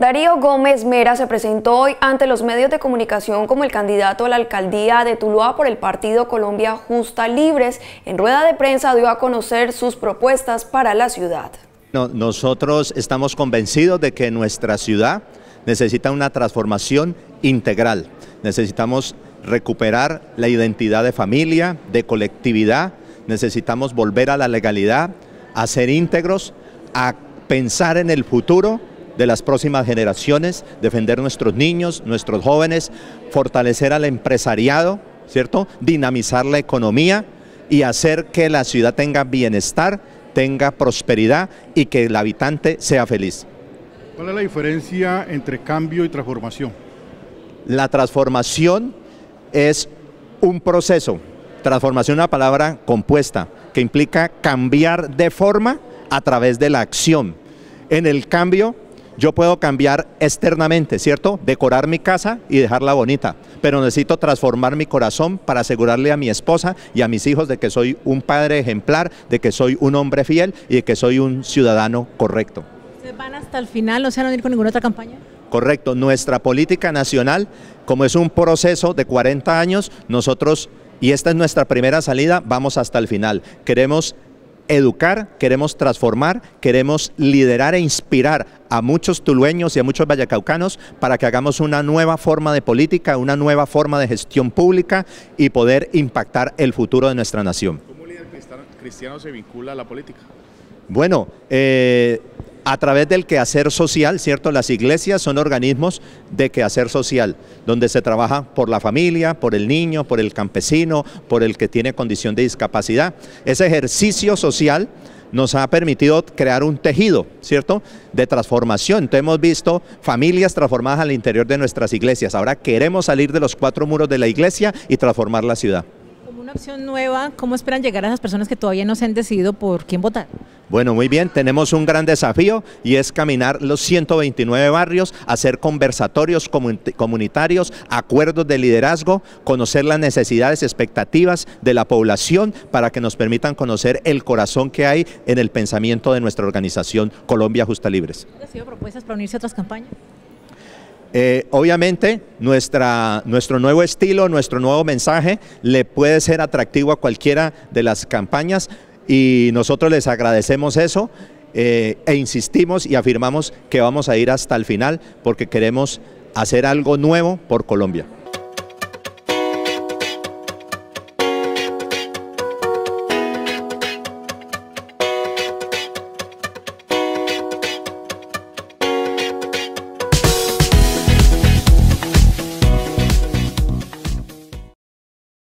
Darío Gómez Mera se presentó hoy ante los medios de comunicación como el candidato a la alcaldía de Tuluá por el partido Colombia Justa Libres. En rueda de prensa dio a conocer sus propuestas para la ciudad. nosotros estamos convencidos de que nuestra ciudad necesita una transformación integral. Necesitamos recuperar la identidad de familia, de colectividad, necesitamos volver a la legalidad, a ser íntegros, a pensar en el futuro de las próximas generaciones, defender nuestros niños, nuestros jóvenes, fortalecer al empresariado, ¿cierto? Dinamizar la economía y hacer que la ciudad tenga bienestar, tenga prosperidad y que el habitante sea feliz. ¿Cuál es la diferencia entre cambio y transformación? La transformación es un proceso, transformación es una palabra compuesta que implica cambiar de forma a través de la acción. En el cambio yo puedo cambiar externamente, ¿cierto? Decorar mi casa y dejarla bonita, pero necesito transformar mi corazón para asegurarle a mi esposa y a mis hijos de que soy un padre ejemplar, de que soy un hombre fiel y de que soy un ciudadano correcto. ¿Se van hasta el final? ¿O van a ir con ninguna otra campaña? Correcto, nuestra política nacional, como es un proceso de 40 años, nosotros, y esta es nuestra primera salida, vamos hasta el final. Queremos educar, queremos transformar, queremos liderar e inspirar a muchos tulueños y a muchos vallacaucanos para que hagamos una nueva forma de política, una nueva forma de gestión pública y poder impactar el futuro de nuestra nación. ¿Cómo líder cristiano se vincula a la política? Bueno, eh, a través del quehacer social, ¿cierto? Las iglesias son organismos de quehacer social, donde se trabaja por la familia, por el niño, por el campesino, por el que tiene condición de discapacidad. Ese ejercicio social nos ha permitido crear un tejido, ¿cierto?, de transformación. Entonces hemos visto familias transformadas al interior de nuestras iglesias. Ahora queremos salir de los cuatro muros de la iglesia y transformar la ciudad. Como una opción nueva, ¿cómo esperan llegar a esas personas que todavía no se han decidido por quién votar? Bueno, muy bien, tenemos un gran desafío y es caminar los 129 barrios, hacer conversatorios comunitarios, acuerdos de liderazgo, conocer las necesidades, y expectativas de la población para que nos permitan conocer el corazón que hay en el pensamiento de nuestra organización Colombia Justa Libres. ¿Han sido propuestas para unirse a otras campañas? Eh, obviamente, nuestra, nuestro nuevo estilo, nuestro nuevo mensaje le puede ser atractivo a cualquiera de las campañas, y nosotros les agradecemos eso eh, e insistimos y afirmamos que vamos a ir hasta el final porque queremos hacer algo nuevo por Colombia.